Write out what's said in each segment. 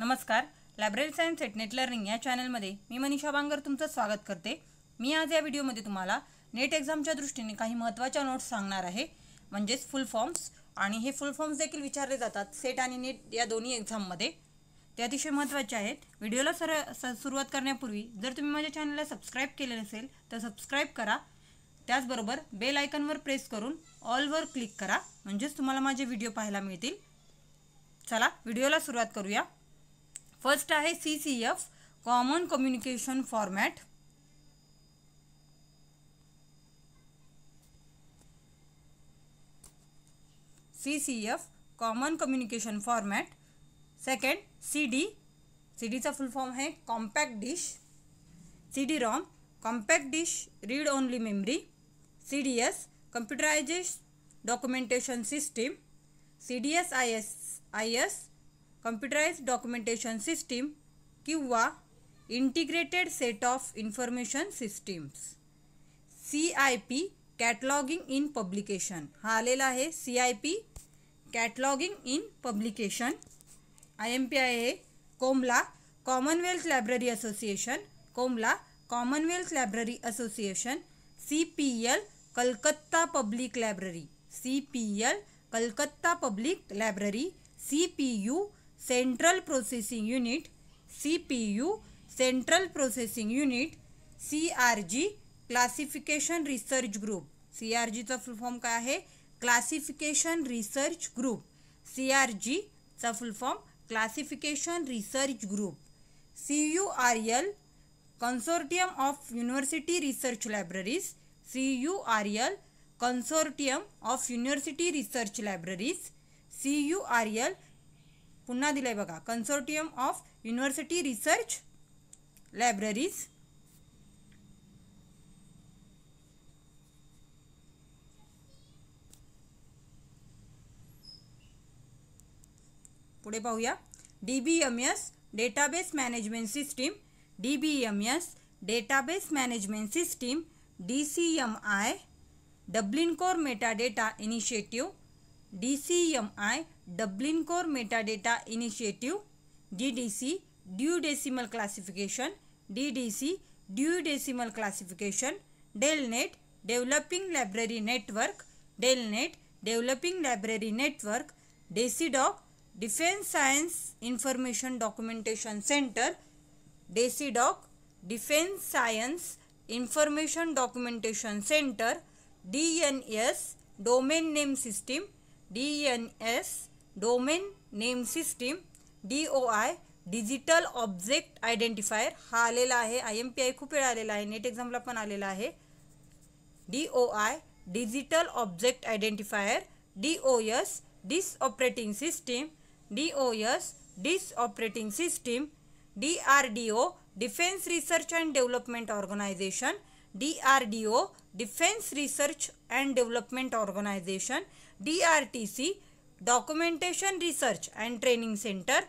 नमस्कार library science at net learning या चॅनलमध्ये मी मनीषा बांगर तुमचं स्वागत करते मी आज या व्हिडिओमध्ये तुम्हाला नेट एक्झामच्या दृष्टीने काही महत्त्वाच्या नोट्स सांगणार आहे म्हणजेच फुल फॉर्म्स आणि हे फुल फॉर्म्स देखील विचारले जातात सेट आणि नेट या दोन्ही एक्झाममध्ये ते अतिशय महत्त्वाचे आहेत व्हिडिओला सर सुरुवात करण्यापूर्वी जर तुम्ही माझ्या चॅनलला सबस्क्राईब केले नसेल तर सबस्क्राईब करा त्याचबरोबर बेल आयकनवर प्रेस करून ऑलवर क्लिक करा म्हणजेच तुम्हाला माझे व्हिडिओ पाहायला मिळतील चला व्हिडिओला सुरुवात करूया फर्स्ट आहे C C F common communication format C C F common communication format second C D C डीचा फुल फॉर्म आहे compact disc C D ROM compact disc read only memory C D S computerization documentation system C D S I S I S computerized documentation system किंवा integrated set of information systems C I P cataloguing in publication हा आलेला आहे C I P cataloguing in publication I M P I हे COMLA commonwealth library association COMLA commonwealth library association C P L Calcutta public library C P L Calcutta public library C P U central processing unit C P U central processing unit C R G classification research group C R जीचा full form काय आहे classification research group C R जीचा full form classification research group C U R L consortium of university research libraries C U R L consortium of university research libraries C U R L पुन्हा दिलं आहे बघा consortium of university research libraries पुढे पाहूया D B M S database management system D B M S database management system D M I Dublin Core meta data initiative D C M I Dublin Core meta data initiative D C Dewey decimal classification D D C Dewey decimal classification DELNET developing library network DELNET developing library network डेडॉक् defence science information documentation centre DESIDOC defence science information documentation centre D N S domain name system D N S domain name system D O I digital object identifier हा आलेला आहे I M P I खूप वेळा आलेला आहे net एक्झामला पण आलेला आहे D O I digital object identifier D O S disk operating system D O S disk operating system DRDO Defense Research and Development Organization DRDO Defense Research and Development Organization DRTC Documentation Research and Training Center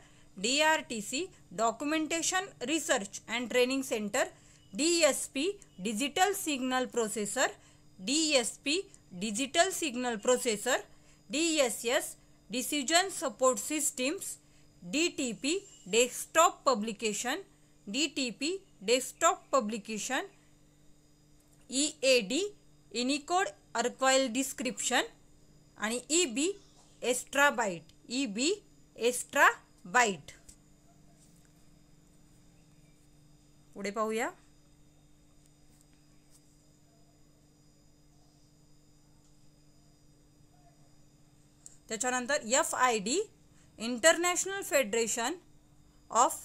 DRTC Documentation Research and Training Center DSP Digital Signal Processor DSP Digital Signal Processor DSS Decision Support Systems DTP desktop publication D T P desktop publication E D encoded अर्वाइल description आणि E B एस्ट्रा बाईट E B एस्ट्रा बाईट पुढे पाहूया त्याच्यानंतर F I D international federation of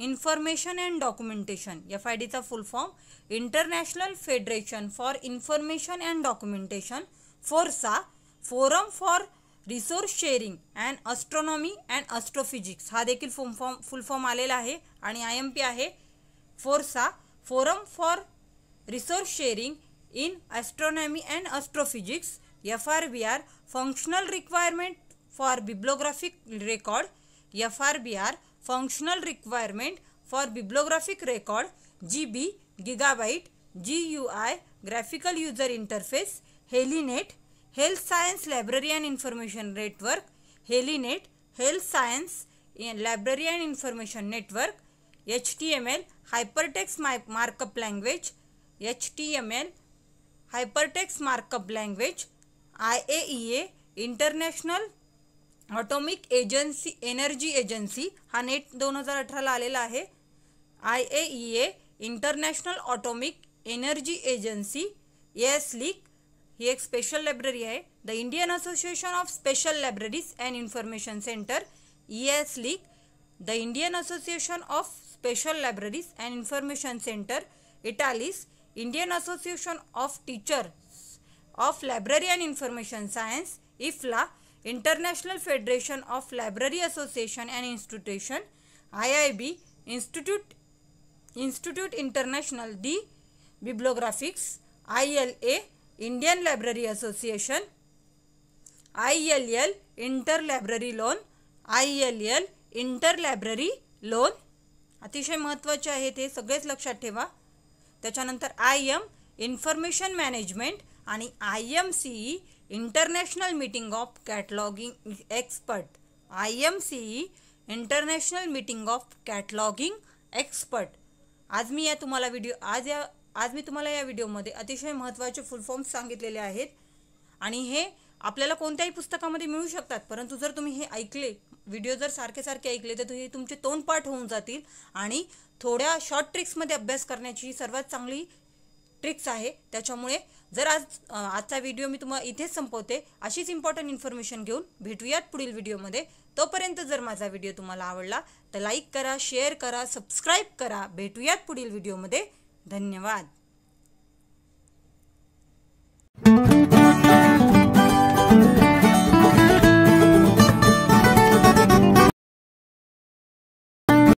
information and documentation F I डीचा full form international federation for information and documentation FORSA forum for resource sharing and astronomy and astrophysics हा देखील फुल फॉर्म फुल form आलेला आहे आणि आय एम पी आहे FORSA forum for resource sharing in astronomy and astrophysics F R B R functional requirement for bibliographic record F R B R functional requirement for bibliographic record GB, Gigabyte, GUI, Graphical User Interface, Helinet, Health Science Library and Information Network, Helinet, Health Science eh, Library and Information Network, HTML, Hypertext Markup Language, HTML, Hypertext Markup Language, IAEA, International atomic agency energy agency हा NET दोन हजार अठराला आलेला आहे I A E A international atomic energy agency IASLIC ही एक special library आहे the Indian association of special libraries and information centre IASLIC the Indian association of special libraries and information centre IATLIS Indian association of teachers of library and information science IFLA international federation of library association and institution I I B institute institute international de bibliographics I L A Indian library association I L L inter library loan I L L inter library loan अतिशय महत्त्वाचे आहे ते सगळेच लक्षात ठेवा त्याच्यानंतर I M information management आणि I M C E international meeting of cataloguing expert I M C E international meeting of cataloguing expert आज मी या तुम्हाला व्हिडिओ आज या आज मी तुम्हाला या व्हिडिओमध्ये अतिशय महत्त्वाचे फुल फॉर्म्स सांगितलेले आहेत आणि हे आपल्याला कोणत्याही पुस्तकामध्ये मिळू शकतात परंतु जर तुम्ही हे ऐकले व्हिडिओ जर सारखे सारखे ऐकले तर हे तुमचे तोंडपाठ होऊन जातील आणि थोड्या शॉर्ट ट्रिक्समध्ये अभ्यास करण्याची सर्वात चांगली ट्रिक्स आहे त्याच्यामुळे जर आज आजचा व्हिडिओ मी तुम्हाला इथेच संपवते अशीच इम्पॉर्टंट इन्फॉर्मेशन घेऊन भेटूयात पुढील व्हिडिओमध्ये तोपर्यंत जर माझा व्हिडिओ तुम्हाला आवडला तर लाईक करा शेअर करा सबस्क्राईब करा भेटूयात पुढील व्हिडिओमध्ये धन्यवाद